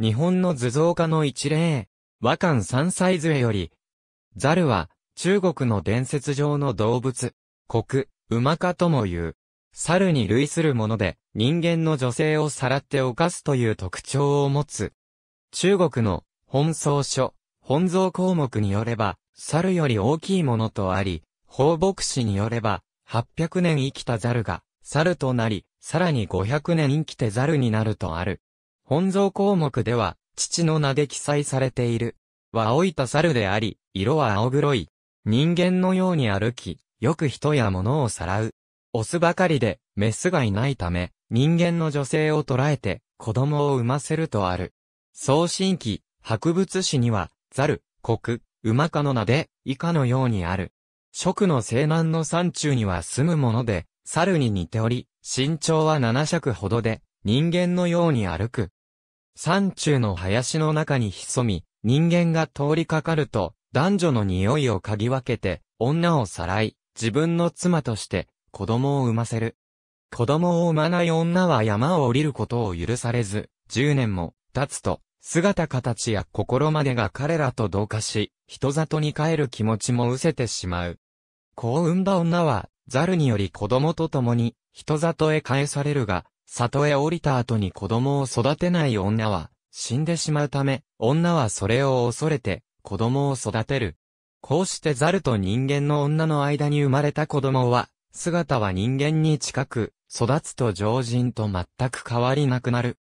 日本の図像化の一例、和漢三歳杖より、ザルは、中国の伝説上の動物、国、馬かとも言う。猿に類するもので、人間の女性をさらって犯すという特徴を持つ。中国の、本草書、本草項目によれば、猿より大きいものとあり、放牧師によれば、800年生きた猿が、猿となり、さらに500年生きて猿になるとある。本蔵項目では、父の名で記載されている。は老いた猿であり、色は青黒い。人間のように歩き、よく人や物をさらう。オスばかりで、メスがいないため、人間の女性を捕らえて、子供を産ませるとある。送信記、博物誌には、ザル、国、馬科の名で、以下のようにある。食の西南の山中には住むもので、猿に似ており、身長は7尺ほどで、人間のように歩く。山中の林の中に潜み、人間が通りかかると、男女の匂いを嗅ぎ分けて、女をさらい、自分の妻として、子供を産ませる。子供を産まない女は山を降りることを許されず、10年も経つと、姿形や心までが彼らと同化し、人里に帰る気持ちも失せてしまう。子を産んだ女は、ザルにより子供と共に、人里へ返されるが、里へ降りた後に子供を育てない女は、死んでしまうため、女はそれを恐れて、子供を育てる。こうしてザルと人間の女の間に生まれた子供は、姿は人間に近く、育つと常人と全く変わりなくなる。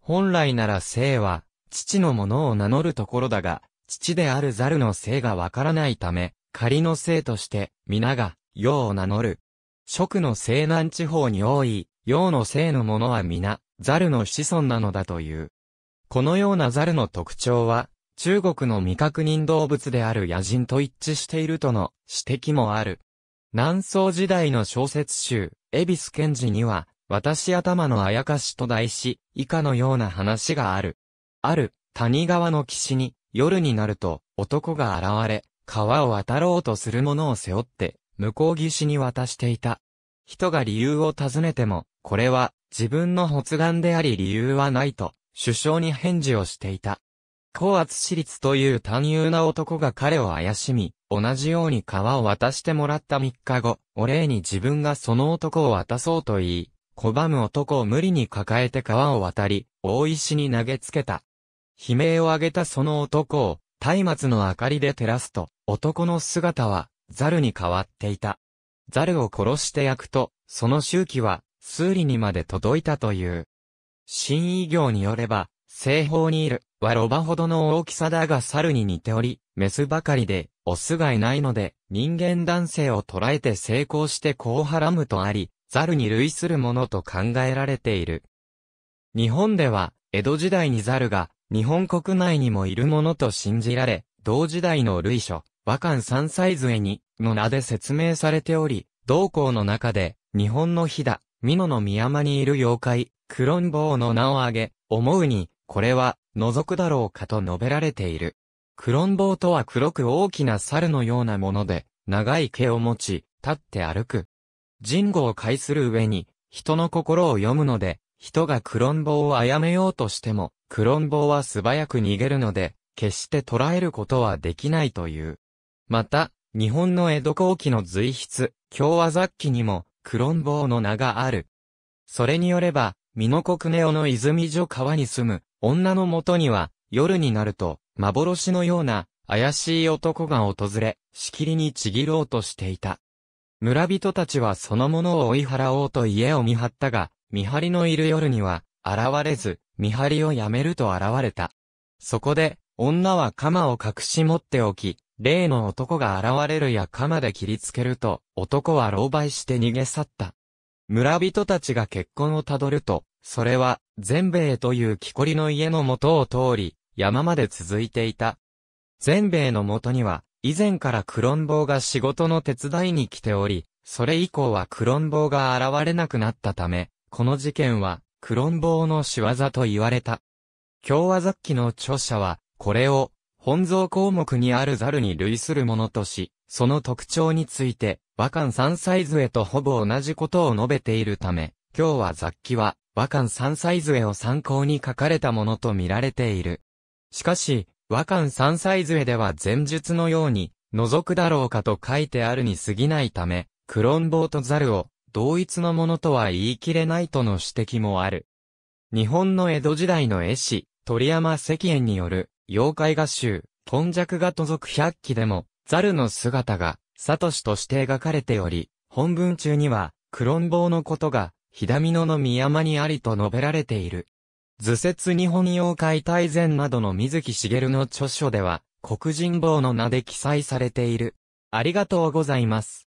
本来なら生は、父のものを名乗るところだが、父であるザルの生がわからないため、仮の生として、皆が、世を名乗る。食の西南地方に多い、陽の性のものは皆、ザルの子孫なのだという。このようなザルの特徴は、中国の未確認動物である野人と一致しているとの指摘もある。南宋時代の小説集、恵比寿賢治には、私頭のあやかしと題し、以下のような話がある。ある、谷川の岸に、夜になると、男が現れ、川を渡ろうとする者を背負って、向こう岸に渡していた。人が理由を尋ねても、これは自分の発願であり理由はないと、首相に返事をしていた。高圧私立という単優な男が彼を怪しみ、同じように川を渡してもらった3日後、お礼に自分がその男を渡そうと言い、拒む男を無理に抱えて川を渡り、大石に投げつけた。悲鳴を上げたその男を、松明の明かりで照らすと、男の姿は、ザルに変わっていた。ザルを殺して焼くと、その周期は、数理にまで届いたという。新異行によれば、西方にいる、はロバほどの大きさだが猿に似ており、メスばかりで、オスがいないので、人間男性を捉えて成功してこうはらむとあり、猿に類するものと考えられている。日本では、江戸時代に猿が、日本国内にもいるものと信じられ、同時代の類書、和漢三歳絵に、の名で説明されており、同校の中で、日本の日だ、美濃の宮間にいる妖怪、クロンボウの名を挙げ、思うに、これは、覗くだろうかと述べられている。クロンボウとは黒く大きな猿のようなもので、長い毛を持ち、立って歩く。人語を介する上に、人の心を読むので、人がクロンボウを殺めようとしても、クロンボウは素早く逃げるので、決して捉えることはできないという。また、日本の江戸後期の随筆、京和雑記にも、クロンボーの名がある。それによれば、ミノコクネオの泉女川に住む女のもとには、夜になると、幻のような怪しい男が訪れ、しきりにちぎろうとしていた。村人たちはそのものを追い払おうと家を見張ったが、見張りのいる夜には、現れず、見張りをやめると現れた。そこで、女は鎌を隠し持っておき、例の男が現れるや鎌で切りつけると、男は狼狽して逃げ去った。村人たちが結婚をたどると、それは、全米という木こりの家の元を通り、山まで続いていた。全米の元には、以前からクロンボウが仕事の手伝いに来ており、それ以降はクロンボウが現れなくなったため、この事件は、クロンボウの仕業と言われた。京和雑記の著者は、これを、本蔵項目にあるザルに類するものとし、その特徴について、和漢三歳杖とほぼ同じことを述べているため、今日は雑記は、和漢三歳杖を参考に書かれたものと見られている。しかし、和漢三歳杖では前述のように、覗くだろうかと書いてあるに過ぎないため、クロンボーとザルを、同一のものとは言い切れないとの指摘もある。日本の江戸時代の絵師、鳥山石燕による、妖怪画集、本弱画届く百鬼でも、ザルの姿が、サトシとして描かれており、本文中には、クロンボウのことが、ひだみのの宮山にありと述べられている。図説日本妖怪大全などの水木しげるの著書では、黒人坊の名で記載されている。ありがとうございます。